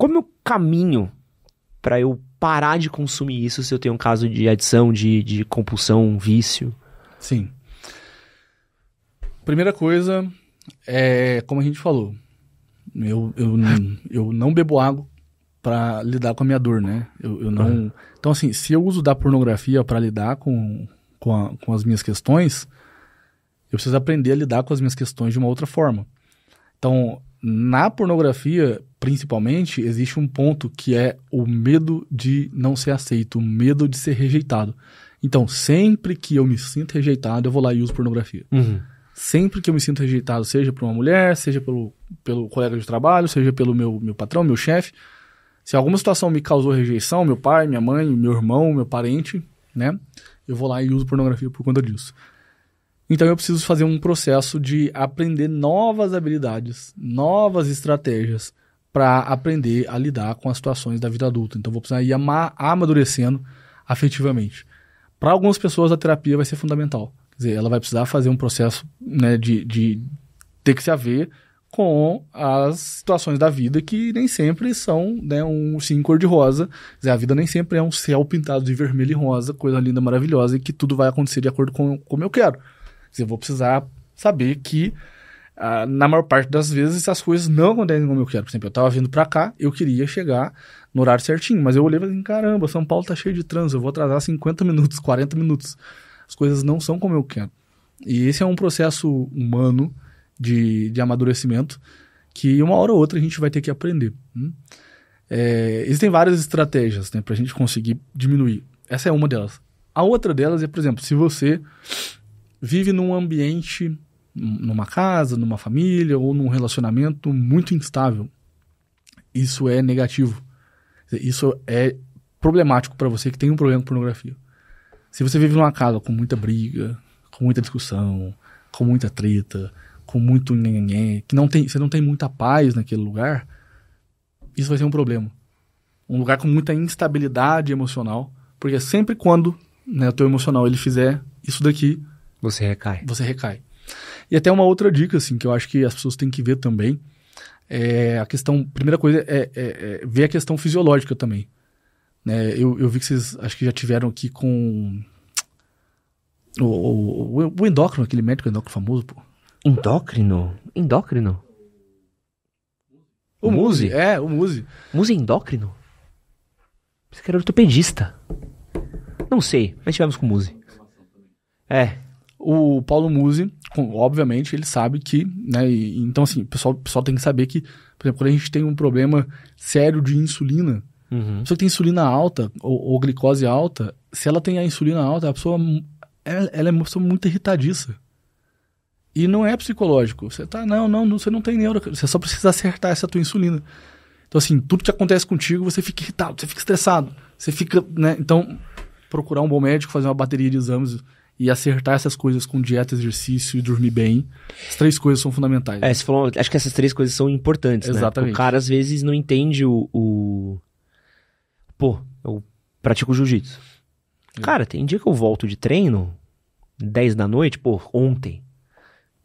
Como eu caminho para eu parar de consumir isso se eu tenho um caso de adição, de, de compulsão, vício? Sim. Primeira coisa é, como a gente falou, eu, eu, eu não bebo água para lidar com a minha dor, né? Eu, eu não. Então, assim, se eu uso da pornografia para lidar com, com, a, com as minhas questões, eu preciso aprender a lidar com as minhas questões de uma outra forma. Então, na pornografia, principalmente, existe um ponto que é o medo de não ser aceito, o medo de ser rejeitado. Então, sempre que eu me sinto rejeitado, eu vou lá e uso pornografia. Uhum. Sempre que eu me sinto rejeitado, seja por uma mulher, seja pelo, pelo colega de trabalho, seja pelo meu, meu patrão, meu chefe, se alguma situação me causou rejeição, meu pai, minha mãe, meu irmão, meu parente, né? Eu vou lá e uso pornografia por conta disso. Então eu preciso fazer um processo de aprender novas habilidades, novas estratégias para aprender a lidar com as situações da vida adulta. Então vou precisar ir ama amadurecendo afetivamente. Para algumas pessoas a terapia vai ser fundamental. Quer dizer, ela vai precisar fazer um processo né, de, de ter que se haver com as situações da vida que nem sempre são né, um sim cor de rosa. Quer dizer, a vida nem sempre é um céu pintado de vermelho e rosa, coisa linda, maravilhosa, e que tudo vai acontecer de acordo com como eu quero. Quer dizer, eu vou precisar saber que ah, na maior parte das vezes as coisas não acontecem como eu quero. Por exemplo, eu tava vindo para cá, eu queria chegar no horário certinho, mas eu olhei e falei, assim, caramba, São Paulo tá cheio de trânsito, eu vou atrasar 50 minutos, 40 minutos. As coisas não são como eu quero. E esse é um processo humano de, de amadurecimento que uma hora ou outra a gente vai ter que aprender. Hum? É, existem várias estratégias né, para a gente conseguir diminuir. Essa é uma delas. A outra delas é, por exemplo, se você vive num ambiente numa casa, numa família ou num relacionamento muito instável. Isso é negativo. Isso é problemático para você que tem um problema com pornografia. Se você vive numa casa com muita briga, com muita discussão, com muita treta, com muito nhenhenhé, que não tem, você não tem muita paz naquele lugar, isso vai ser um problema. Um lugar com muita instabilidade emocional, porque é sempre quando né, o teu emocional ele fizer isso daqui, você recai. Você recai. E até uma outra dica, assim, que eu acho que as pessoas têm que ver também. É a questão, primeira coisa é, é, é ver a questão fisiológica também. Né? Eu, eu vi que vocês acho que já tiveram aqui com o, o, o endócrino, aquele médico endócrino famoso, pô. Endócrino? Endócrino? O Muse? É, o Muse. Muse é endócrino? você que era ortopedista. Não sei, mas tivemos com o Muse. É, o Paulo Musi, obviamente, ele sabe que, né? E, então, assim, o pessoal, pessoal tem que saber que, por exemplo, quando a gente tem um problema sério de insulina, uhum. a pessoa que tem insulina alta ou, ou, glicose alta, se ela tem a insulina alta, a pessoa ela, é, ela é uma pessoa muito irritadiça. E não é psicológico. Você tá, não, não, não você não tem neuro, você só precisa acertar essa tua insulina. Então, assim, tudo que acontece contigo, você fica irritado, você fica estressado, você fica, né? Então, procurar um bom médico, fazer uma bateria de exames e acertar essas coisas com dieta, exercício e dormir bem. As três coisas são fundamentais. É, você falou, acho que essas três coisas são importantes, né? Exatamente. né? O cara às vezes não entende o. o... Pô, eu pratico jiu-jitsu. É. Cara, tem dia que eu volto de treino, 10 da noite, pô, ontem.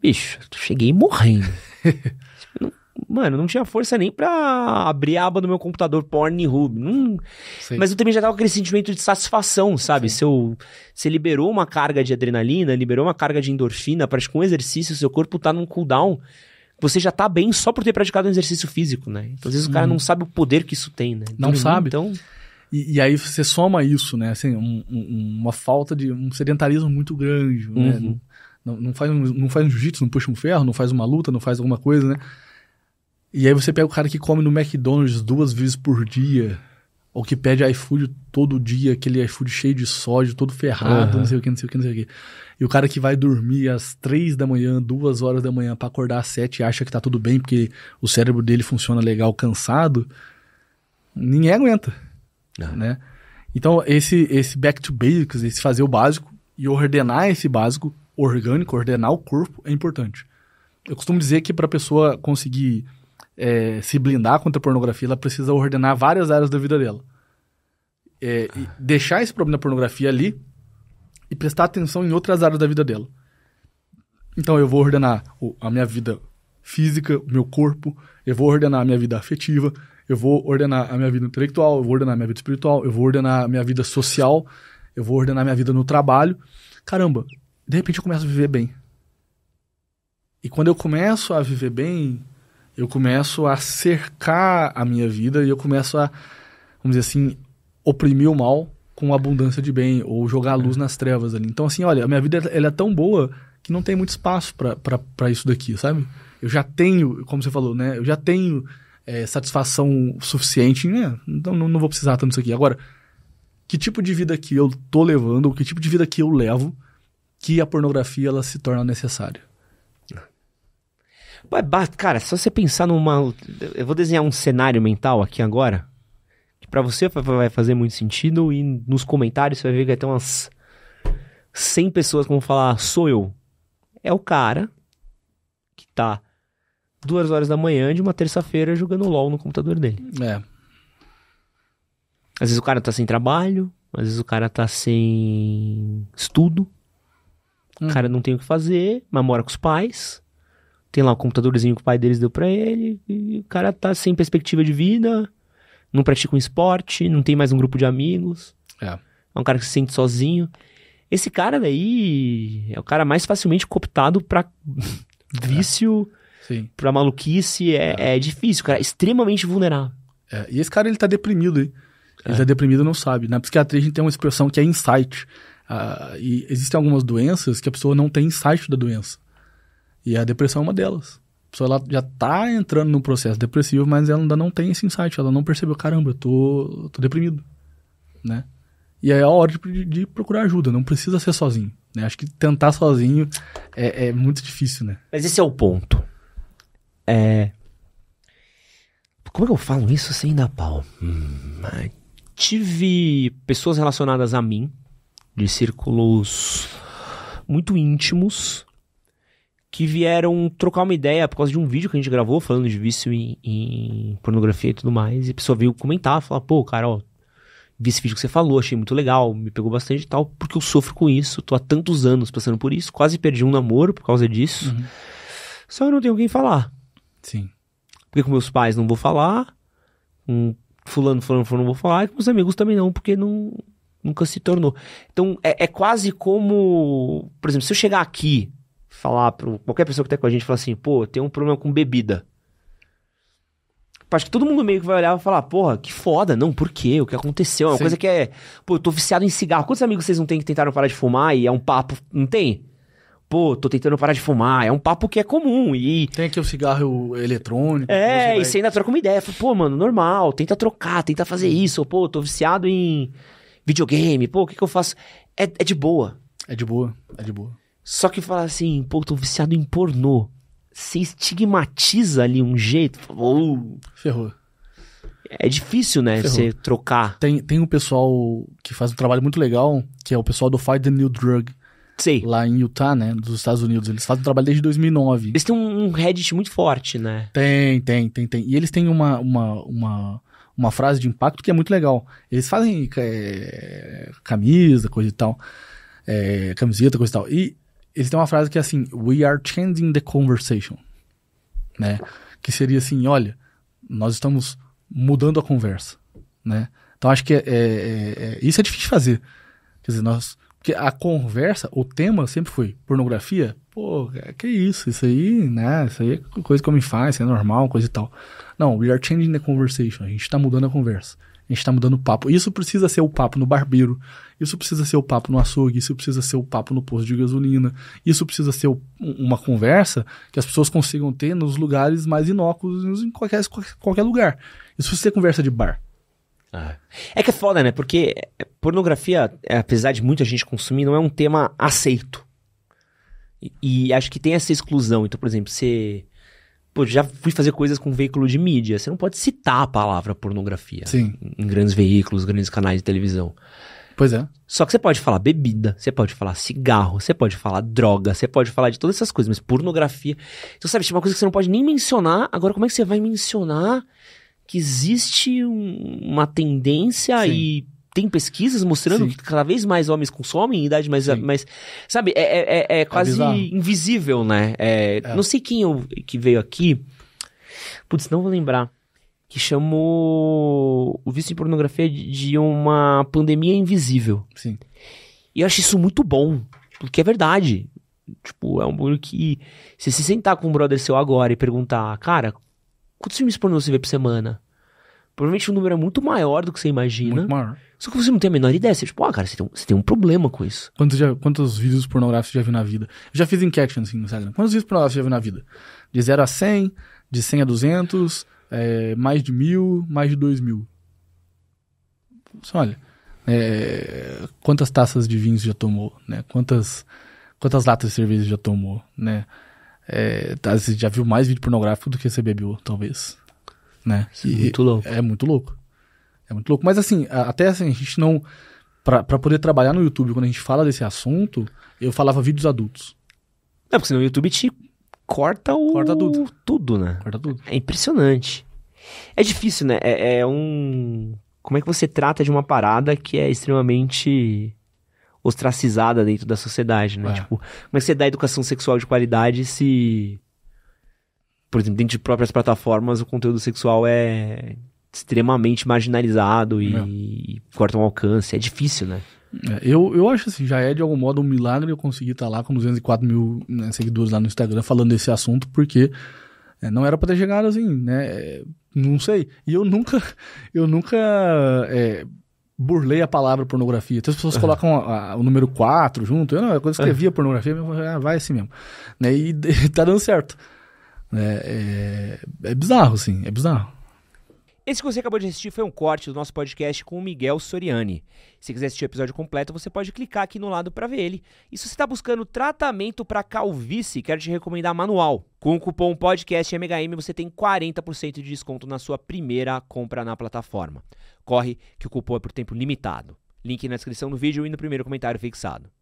Bicho, cheguei morrendo. não Mano, não tinha força nem pra abrir a aba do meu computador Pornhub. e Sim. Mas eu também já tava com aquele sentimento de satisfação, sabe? Se eu, você liberou uma carga de adrenalina, liberou uma carga de endorfina, praticou um exercício, seu corpo tá num cooldown, você já tá bem só por ter praticado um exercício físico, né? Então, às vezes hum. o cara não uhum. sabe o poder que isso tem, né? Não uhum, sabe. Então... E, e, aí você soma isso, né? Assim, um, um, uma falta de... um sedentarismo muito grande, né? uhum. né? Não, não, faz um, não faz um jiu-jitsu, não puxa um ferro, não faz uma luta, não faz alguma coisa, né? E aí você pega o cara que come no McDonald's duas vezes por dia, ou que pede iFood todo dia, aquele iFood cheio de sódio, todo ferrado, uhum. não sei o que, não sei o que, não sei o que. E o cara que vai dormir às três da manhã, duas horas da manhã, para acordar às sete e acha que tá tudo bem, porque o cérebro dele funciona legal cansado, ninguém aguenta, uhum. né? Então, esse, esse back to basics, esse fazer o básico e ordenar esse básico orgânico, ordenar o corpo, é importante. Eu costumo dizer que para pessoa conseguir é, se blindar contra a pornografia, ela precisa ordenar várias áreas da vida dela. É, ah. deixar esse problema da pornografia ali e prestar atenção em outras áreas da vida dela. Então eu vou ordenar a minha vida física, o meu corpo, eu vou ordenar a minha vida afetiva, eu vou ordenar a minha vida intelectual, eu vou ordenar a minha vida espiritual, eu vou ordenar a minha vida social, eu vou ordenar a minha vida no trabalho. Caramba, de repente eu começo a viver bem. E quando eu começo a viver bem, eu começo a cercar a minha vida e eu começo a, vamos dizer assim, oprimir o mal com abundância de bem ou jogar a luz é. nas trevas ali. Então, assim, olha, a minha vida ela é tão boa que não tem muito espaço para isso daqui, sabe? Eu já tenho, como você falou, né? Eu já tenho é, satisfação suficiente, né? Então não, não vou precisar tanto disso aqui. Agora, que tipo de vida que eu tô levando, ou que tipo de vida que eu levo, que a pornografia ela se torna necessária? Cara, só você pensar numa. Eu vou desenhar um cenário mental aqui agora. Que pra você vai fazer muito sentido. E nos comentários você vai ver que vai ter umas 100 pessoas que vão falar: sou eu. É o cara que tá duas horas da manhã de uma terça-feira jogando LOL no computador dele. É. Às vezes o cara tá sem trabalho, às vezes o cara tá sem estudo, hum. o cara não tem o que fazer, mas mora com os pais tem lá um computadorzinho que o pai deles deu para ele, e o cara tá sem perspectiva de vida, não pratica um esporte, não tem mais um grupo de amigos. É. É um cara que se sente sozinho. Esse cara daí é o cara mais facilmente cooptado pra vício, é. Sim. pra maluquice. É, é. é difícil, cara. É extremamente vulnerável. É. E esse cara, ele tá deprimido, hein? Ele é. tá deprimido não sabe. Na psiquiatria, a gente tem uma expressão que é insight. Ah, e existem algumas doenças que a pessoa não tem insight da doença. E a depressão é uma delas. A pessoa ela já tá entrando num processo depressivo, mas ela ainda não tem esse insight, ela não percebeu, caramba, eu tô, tô deprimido, né? E aí é a hora de, de procurar ajuda, não precisa ser sozinho, né? Acho que tentar sozinho é, é muito difícil, né? Mas esse é o ponto. É... Como é que eu falo isso sem dar pau? Hum, tive pessoas relacionadas a mim, de círculos muito íntimos, que vieram trocar uma ideia por causa de um vídeo que a gente gravou falando de vício em, em pornografia e tudo mais. E a pessoa veio comentar, falar, pô, cara, ó, vi esse vídeo que você falou, achei muito legal, me pegou bastante e tal, porque eu sofro com isso, tô há tantos anos passando por isso, quase perdi um namoro por causa disso. Uhum. Só eu não tenho quem falar. Sim. Porque com meus pais não vou falar, com fulano, fulano, fulano não vou falar, e com meus amigos também não, porque não, nunca se tornou. Então, é, é quase como, por exemplo, se eu chegar aqui falar para qualquer pessoa que tá com a gente, falar assim, pô, tem um problema com bebida. Acho que todo mundo meio que vai olhar e vai falar, porra, que foda, não, por quê? O que aconteceu? É uma Sim. coisa que é. Pô, eu tô viciado em cigarro. Quantos amigos vocês não têm que tentaram parar de fumar e é um papo. Não tem? Pô, tô tentando parar de fumar. É um papo que é comum. E. Tem aqui o cigarro eletrônico. É, e vai... você ainda troca uma ideia. Fala, pô, mano, normal, tenta trocar, tenta fazer isso. pô, tô viciado em videogame. Pô, o que, que eu faço? É, é de boa. É de boa, é de boa. Só que fala assim, pô, tô viciado em pornô. Você estigmatiza ali um jeito. Oh. Ferrou. É difícil, né? Ferrou. Você trocar. Tem, tem um pessoal que faz um trabalho muito legal, que é o pessoal do Fight the New Drug. Sei. Lá em Utah, né? Dos Estados Unidos. Eles fazem um trabalho desde 2009. Eles têm um Reddit muito forte, né? Tem, tem, tem, tem. E eles têm uma, uma, uma, uma frase de impacto que é muito legal. Eles fazem é, camisa, coisa e tal. É, camiseta, coisa e tal. E eles têm uma frase que é assim: We are changing the conversation. Né? Que seria assim: olha, nós estamos mudando a conversa. Né? Então acho que é, é, é, é, isso é difícil de fazer. Quer dizer, nós. Porque a conversa, o tema sempre foi pornografia. Pô, que isso? Isso aí, né? Isso aí é coisa que eu me faz, isso é normal, coisa e tal. Não, we are changing the conversation. A gente está mudando a conversa. A gente está mudando o papo. Isso precisa ser o papo no barbeiro, isso precisa ser o papo no açougue, isso precisa ser o papo no posto de gasolina, isso precisa ser o, uma conversa que as pessoas consigam ter nos lugares mais inóculos, em qualquer, qualquer lugar. Isso precisa ser conversa de bar. Ah. É que é foda, né? Porque pornografia, apesar de muita gente consumir, não é um tema aceito. E, e acho que tem essa exclusão. Então, por exemplo, você Pô, já fui fazer coisas com veículo de mídia. Você não pode citar a palavra pornografia Sim. em grandes veículos, grandes canais de televisão. Pois é. Só que você pode falar bebida, você pode falar cigarro, você pode falar droga, você pode falar de todas essas coisas, mas pornografia. Então, sabe, tinha tipo, uma coisa que você não pode nem mencionar. Agora, como é que você vai mencionar que existe um, uma tendência Sim tem pesquisas mostrando Sim. que cada vez mais homens consomem em idade mais. mais sabe, é, é, é quase é invisível, né? Não sei quem eu, que veio aqui. Putz, não vou lembrar. Que chamou o vício em pornografia de, de uma pandemia invisível. Sim. E eu acho isso muito bom. Porque é verdade. Tipo, é um bagulho que. Se você sentar com um brother seu agora e perguntar, cara, quantos filmes pornô você vê por semana? Provavelmente o um número é muito maior do que você imagina. Muito maior. Só que você não tem a menor ideia. Você, tipo, ah, cara, você tem, um, você tem um problema com isso. Quantos, já, quantos vídeos pornográficos você já viu na vida? Eu já fiz enquete assim, no Instagram. Quantos vídeos pornográficos você já viu na vida? De 0 a 100, de 100 a 200, é, mais de mil, mais de dois mil. olha, é, quantas taças de vinho você já tomou, né? Quantas, quantas latas de cerveja você já tomou, né? É, tá, você já viu mais vídeo pornográfico do que você bebeu, talvez né? É muito louco. É muito louco. É muito louco. Mas assim, até assim, a gente não. Pra, poder trabalhar no YouTube, quando a gente fala desse assunto, eu falava vídeos adultos. É, porque senão o YouTube te corta o. Corta tudo. Tudo, né? Corta tudo. É impressionante. É difícil, né? É, é um. Como é que você trata de uma parada que é extremamente ostracizada dentro da sociedade, né? É. Tipo, como é que você dá educação sexual de qualidade se por exemplo, dentro de próprias plataformas, o conteúdo sexual é extremamente marginalizado e, é. e corta um alcance. É difícil, né? É, eu, eu acho assim, já é de algum modo um milagre eu conseguir estar tá lá com 204 mil né, seguidores lá no Instagram falando desse assunto, porque é, não era para ter chegado assim, né? É, não sei. E eu nunca, eu nunca é, burlei a palavra pornografia. Então as pessoas colocam a, a, o número 4 junto. Eu não, é quando eu escrevia pornografia, eu falei, ah, vai assim mesmo. Né? E, e tá dando certo. É, é, é bizarro, assim, é bizarro. Esse que você acabou de assistir foi um corte do nosso podcast com o Miguel Soriani. Se quiser assistir o episódio completo, você pode clicar aqui no lado para ver ele. E se você está buscando tratamento para calvície, quero te recomendar manual. Com o cupom podcast MHM você tem 40% de desconto na sua primeira compra na plataforma. Corre que o cupom é por tempo limitado. Link na descrição do vídeo e no primeiro comentário fixado.